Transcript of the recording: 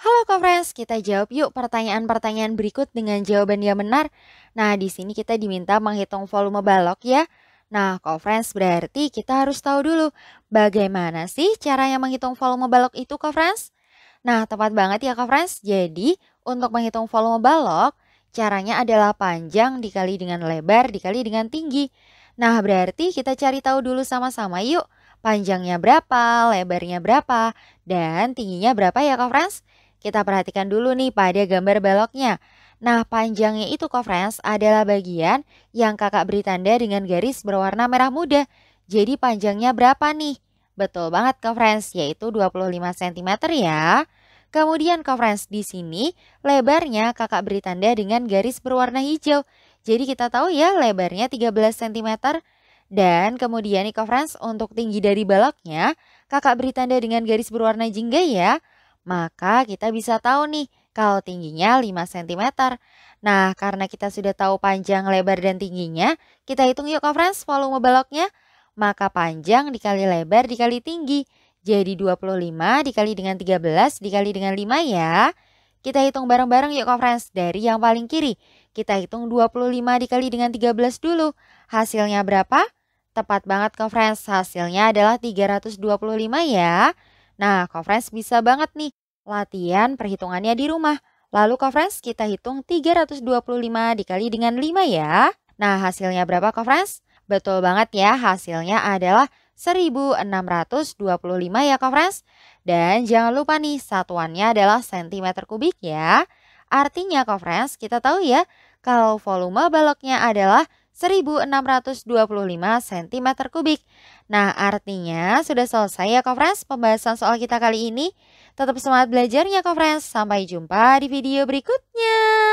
Halo Kofres, kita jawab yuk pertanyaan-pertanyaan berikut dengan jawaban yang benar. Nah, di sini kita diminta menghitung volume balok ya. Nah, Kofres berarti kita harus tahu dulu bagaimana sih cara yang menghitung volume balok itu Kofres? Nah, tepat banget ya Kofres. Jadi, untuk menghitung volume balok, caranya adalah panjang dikali dengan lebar dikali dengan tinggi. Nah, berarti kita cari tahu dulu sama-sama yuk. Panjangnya berapa, lebarnya berapa, dan tingginya berapa ya Kofres? Kita perhatikan dulu nih pada gambar beloknya. Nah, panjangnya itu conference adalah bagian yang kakak beri tanda dengan garis berwarna merah muda. Jadi panjangnya berapa nih? Betul banget conference, yaitu 25 cm ya. Kemudian conference di sini, lebarnya kakak beri tanda dengan garis berwarna hijau. Jadi kita tahu ya lebarnya 13 cm. Dan kemudian nih conference untuk tinggi dari baloknya, kakak beri tanda dengan garis berwarna jingga ya maka kita bisa tahu nih kalau tingginya 5 cm. Nah, karena kita sudah tahu panjang, lebar, dan tingginya, kita hitung yuk, Kak friends, volume baloknya. Maka panjang dikali lebar dikali tinggi. Jadi 25 dikali dengan 13 dikali dengan 5 ya. Kita hitung bareng-bareng yuk, Kak friends, dari yang paling kiri. Kita hitung 25 dikali dengan 13 dulu. Hasilnya berapa? Tepat banget, Kak friends. Hasilnya adalah 325 ya. Nah, Kak friends, bisa banget nih latihan perhitungannya di rumah. Lalu conference kita hitung 325 dikali dengan 5 ya. Nah hasilnya berapa conference? Betul banget ya hasilnya adalah 1625 ya conference. Dan jangan lupa nih satuannya adalah cm kubik ya. Artinya conference kita tahu ya kalau volume baloknya adalah 1625 cm kubik. Nah artinya sudah selesai ya conference pembahasan soal kita kali ini. Tetap semangat belajarnya, Kak Friends. Sampai jumpa di video berikutnya.